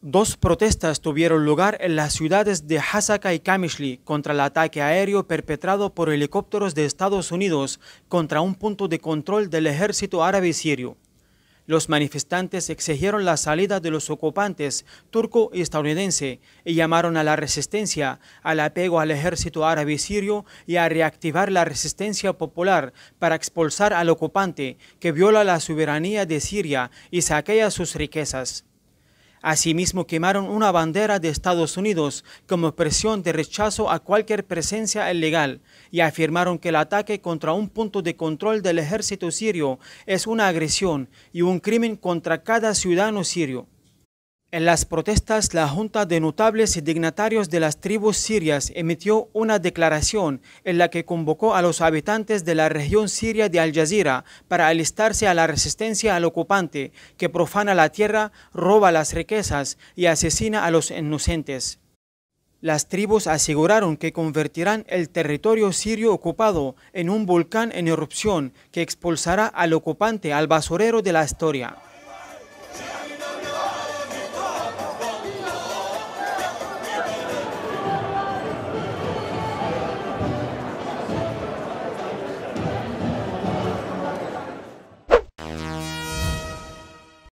Dos protestas tuvieron lugar en las ciudades de Hasaka y Kamishli contra el ataque aéreo perpetrado por helicópteros de Estados Unidos contra un punto de control del ejército árabe sirio. Los manifestantes exigieron la salida de los ocupantes turco y estadounidense y llamaron a la resistencia, al apego al ejército árabe sirio y a reactivar la resistencia popular para expulsar al ocupante que viola la soberanía de Siria y saquea sus riquezas. Asimismo, quemaron una bandera de Estados Unidos como expresión de rechazo a cualquier presencia ilegal y afirmaron que el ataque contra un punto de control del ejército sirio es una agresión y un crimen contra cada ciudadano sirio. En las protestas, la Junta de Notables y Dignatarios de las Tribus Sirias emitió una declaración en la que convocó a los habitantes de la región siria de Al Jazeera para alistarse a la resistencia al ocupante que profana la tierra, roba las riquezas y asesina a los inocentes. Las tribus aseguraron que convertirán el territorio sirio ocupado en un volcán en erupción que expulsará al ocupante al basurero de la historia.